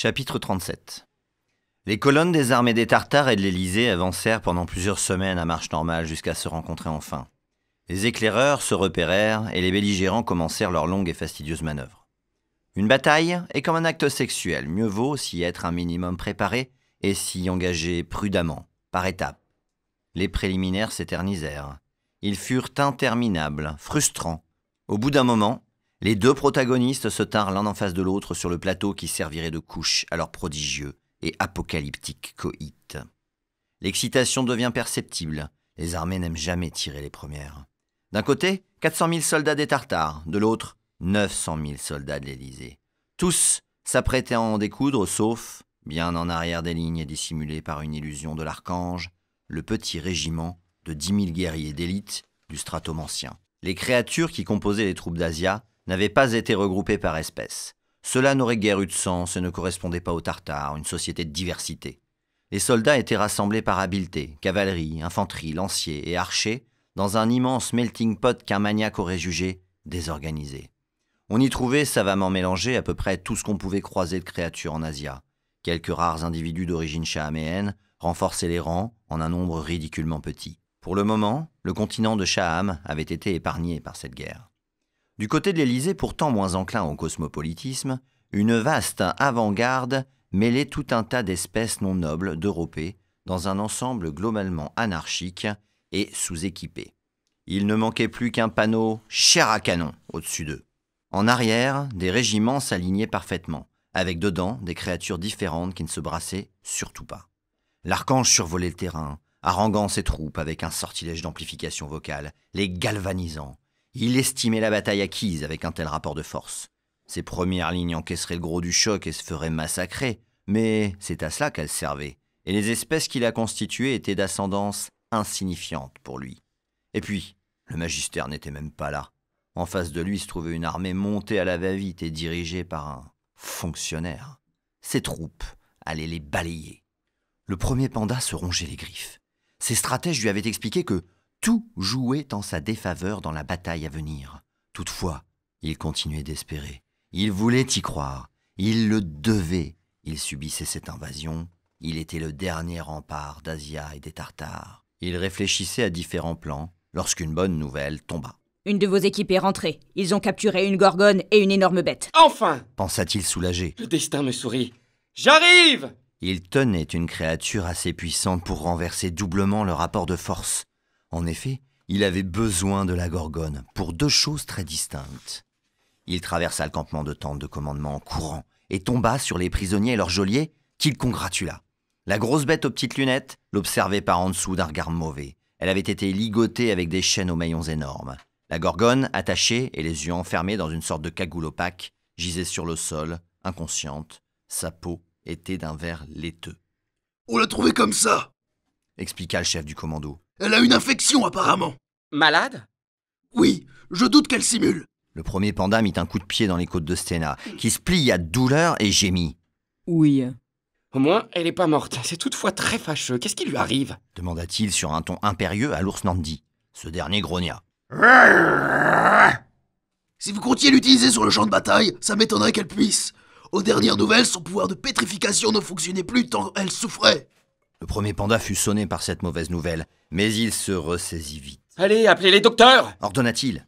Chapitre 37 Les colonnes des armées des Tartares et de l'Élysée avancèrent pendant plusieurs semaines à marche normale jusqu'à se rencontrer enfin. Les éclaireurs se repérèrent et les belligérants commencèrent leur longue et fastidieuse manœuvre. Une bataille est comme un acte sexuel, mieux vaut s'y être un minimum préparé et s'y engager prudemment, par étapes. Les préliminaires s'éternisèrent. Ils furent interminables, frustrants. Au bout d'un moment, les deux protagonistes se tinrent l'un en face de l'autre sur le plateau qui servirait de couche à leur prodigieux et apocalyptique coït. L'excitation devient perceptible. Les armées n'aiment jamais tirer les premières. D'un côté, 400 000 soldats des Tartares, de l'autre, 900 000 soldats de l'Élysée. Tous s'apprêtaient à en découdre, sauf, bien en arrière des lignes et par une illusion de l'archange, le petit régiment de 10 000 guerriers d'élite du ancien. Les créatures qui composaient les troupes d'Asia n'avaient pas été regroupés par espèces. Cela n'aurait guère eu de sens et ne correspondait pas aux Tartares, une société de diversité. Les soldats étaient rassemblés par habileté, cavalerie, infanterie, lanciers et archers, dans un immense melting pot qu'un maniaque aurait jugé désorganisé. On y trouvait savamment mélangé à peu près tout ce qu'on pouvait croiser de créatures en Asie. Quelques rares individus d'origine chahaméenne renforçaient les rangs en un nombre ridiculement petit. Pour le moment, le continent de Chaham avait été épargné par cette guerre. Du côté de l'Élysée, pourtant moins enclin au cosmopolitisme, une vaste avant-garde mêlait tout un tas d'espèces non nobles d'Europées dans un ensemble globalement anarchique et sous-équipé. Il ne manquait plus qu'un panneau cher à canon au-dessus d'eux. En arrière, des régiments s'alignaient parfaitement, avec dedans des créatures différentes qui ne se brassaient surtout pas. L'archange survolait le terrain, haranguant ses troupes avec un sortilège d'amplification vocale, les galvanisant, il estimait la bataille acquise avec un tel rapport de force. Ses premières lignes encaisseraient le gros du choc et se feraient massacrer, mais c'est à cela qu'elles servaient, et les espèces qu'il a constituées étaient d'ascendance insignifiante pour lui. Et puis, le magistère n'était même pas là. En face de lui se trouvait une armée montée à la va-vite et dirigée par un fonctionnaire. Ses troupes allaient les balayer. Le premier panda se rongeait les griffes. Ses stratèges lui avaient expliqué que tout jouait en sa défaveur dans la bataille à venir. Toutefois, il continuait d'espérer. Il voulait y croire. Il le devait. Il subissait cette invasion. Il était le dernier rempart d'Asia et des Tartares. Il réfléchissait à différents plans lorsqu'une bonne nouvelle tomba. Une de vos équipes est rentrée. Ils ont capturé une gorgone et une énorme bête. Enfin pensa-t-il soulagé. Le destin me sourit. J'arrive Il tenait une créature assez puissante pour renverser doublement le rapport de force. En effet, il avait besoin de la Gorgone pour deux choses très distinctes. Il traversa le campement de tente de commandement en courant et tomba sur les prisonniers et leurs geôliers, qu'il congratula. La grosse bête aux petites lunettes l'observait par en dessous d'un regard mauvais. Elle avait été ligotée avec des chaînes aux maillons énormes. La gorgone, attachée et les yeux enfermés dans une sorte de cagoule opaque, gisait sur le sol, inconsciente. Sa peau était d'un vert laiteux. On l'a trouvée comme ça expliqua le chef du commando. Elle a une infection apparemment. Malade Oui, je doute qu'elle simule. Le premier panda mit un coup de pied dans les côtes de Stena, qui se plie à douleur et gémit. Oui. Au moins, elle n'est pas morte. C'est toutefois très fâcheux. Qu'est-ce qui lui arrive demanda-t-il sur un ton impérieux à l'ours Nandi. Ce dernier grogna. Si vous comptiez l'utiliser sur le champ de bataille, ça m'étonnerait qu'elle puisse. Aux dernières nouvelles, son pouvoir de pétrification ne fonctionnait plus tant elle souffrait. Le premier panda fut sonné par cette mauvaise nouvelle, mais il se ressaisit vite. Allez, appelez les docteurs ordonna-t-il.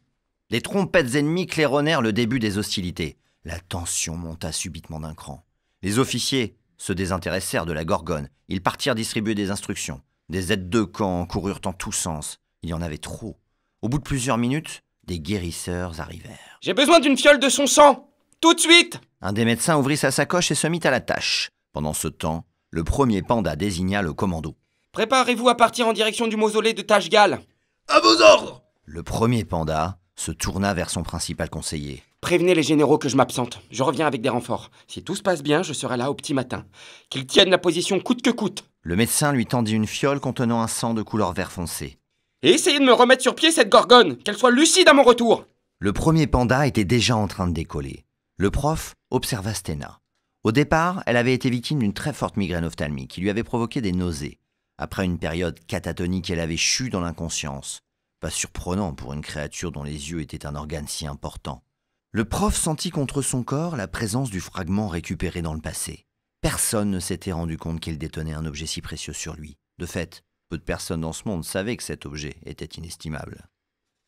Les trompettes ennemies claironnèrent le début des hostilités. La tension monta subitement d'un cran. Les officiers se désintéressèrent de la gorgone. Ils partirent distribuer des instructions. Des aides de camp coururent en tous sens. Il y en avait trop. Au bout de plusieurs minutes, des guérisseurs arrivèrent. J'ai besoin d'une fiole de son sang Tout de suite Un des médecins ouvrit sa sacoche et se mit à la tâche. Pendant ce temps, le premier panda désigna le commando. Préparez-vous à partir en direction du mausolée de Tashgal !»« À vos ordres Le premier panda se tourna vers son principal conseiller. Prévenez les généraux que je m'absente. Je reviens avec des renforts. Si tout se passe bien, je serai là au petit matin. Qu'ils tiennent la position coûte que coûte. Le médecin lui tendit une fiole contenant un sang de couleur vert foncé. Et essayez de me remettre sur pied cette gorgone, qu'elle soit lucide à mon retour. Le premier panda était déjà en train de décoller. Le prof observa Stena. Au départ, elle avait été victime d'une très forte migraine ophtalmique qui lui avait provoqué des nausées. Après une période catatonique, elle avait chu dans l'inconscience. Pas surprenant pour une créature dont les yeux étaient un organe si important. Le prof sentit contre son corps la présence du fragment récupéré dans le passé. Personne ne s'était rendu compte qu'il détenait un objet si précieux sur lui. De fait, peu de personnes dans ce monde savaient que cet objet était inestimable.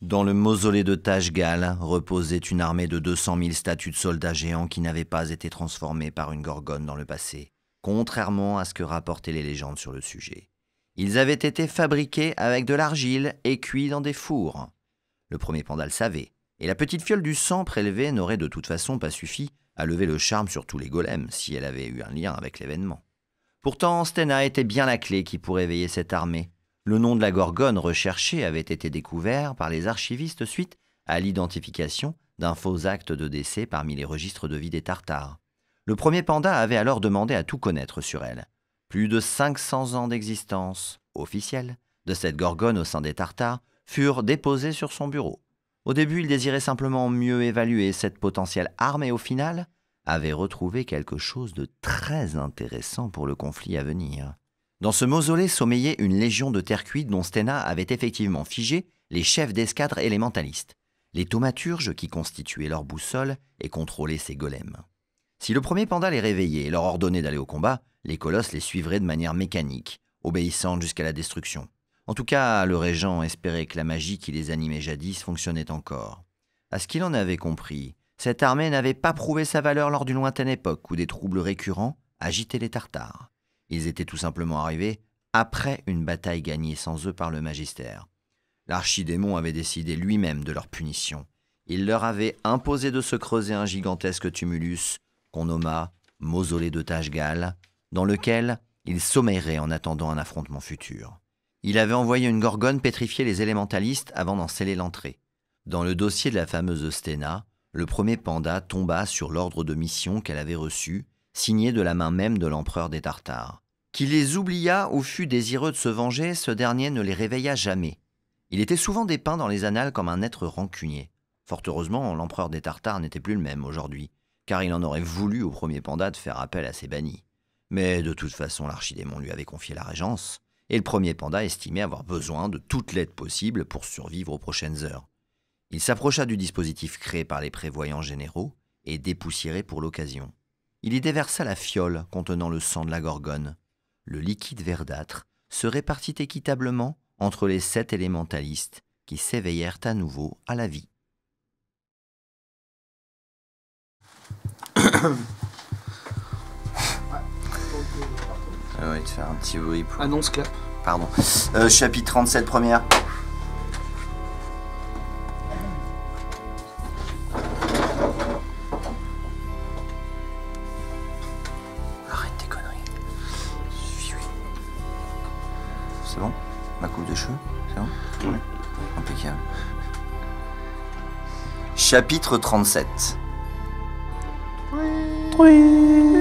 Dans le mausolée de Tajgal reposait une armée de 200 000 statues de soldats géants qui n'avaient pas été transformées par une gorgone dans le passé, contrairement à ce que rapportaient les légendes sur le sujet. Ils avaient été fabriqués avec de l'argile et cuits dans des fours. Le premier panda savait, et la petite fiole du sang prélevée n'aurait de toute façon pas suffi à lever le charme sur tous les golems si elle avait eu un lien avec l'événement. Pourtant, Stena était bien la clé qui pourrait éveiller cette armée, le nom de la gorgone recherchée avait été découvert par les archivistes suite à l'identification d'un faux acte de décès parmi les registres de vie des Tartares. Le premier panda avait alors demandé à tout connaître sur elle. Plus de 500 ans d'existence officielle de cette gorgone au sein des Tartares furent déposés sur son bureau. Au début, il désirait simplement mieux évaluer cette potentielle arme et au final, avait retrouvé quelque chose de très intéressant pour le conflit à venir. Dans ce mausolée sommeillait une légion de terre cuite dont Stena avait effectivement figé les chefs d'escadre élémentalistes, les thaumaturges qui constituaient leur boussole et contrôlaient ces golems. Si le premier panda les réveillait et leur ordonnait d'aller au combat, les colosses les suivraient de manière mécanique, obéissant jusqu'à la destruction. En tout cas, le régent espérait que la magie qui les animait jadis fonctionnait encore. À ce qu'il en avait compris, cette armée n'avait pas prouvé sa valeur lors d'une lointaine époque où des troubles récurrents agitaient les Tartares. Ils étaient tout simplement arrivés après une bataille gagnée sans eux par le magistère. L'archidémon avait décidé lui-même de leur punition. Il leur avait imposé de se creuser un gigantesque tumulus qu'on nomma mausolée de Tajgal, dans lequel ils sommeilleraient en attendant un affrontement futur. Il avait envoyé une gorgone pétrifier les élémentalistes avant d'en sceller l'entrée. Dans le dossier de la fameuse sténa, le premier panda tomba sur l'ordre de mission qu'elle avait reçu signé de la main même de l'empereur des Tartares. Qui les oublia ou fut désireux de se venger, ce dernier ne les réveilla jamais. Il était souvent dépeint dans les annales comme un être rancunier. Fort heureusement, l'empereur des Tartares n'était plus le même aujourd'hui, car il en aurait voulu au premier panda de faire appel à ses bannis. Mais de toute façon, l'archidémon lui avait confié la régence, et le premier panda estimait avoir besoin de toute l'aide possible pour survivre aux prochaines heures. Il s'approcha du dispositif créé par les prévoyants généraux et dépoussiéré pour l'occasion il y déversa la fiole contenant le sang de la gorgone. Le liquide verdâtre se répartit équitablement entre les sept élémentalistes qui s'éveillèrent à nouveau à la vie. Ah un Annonce Pardon. Euh, chapitre 37, première. Ouais. Impeccable. Chapitre 37. Oui. Oui.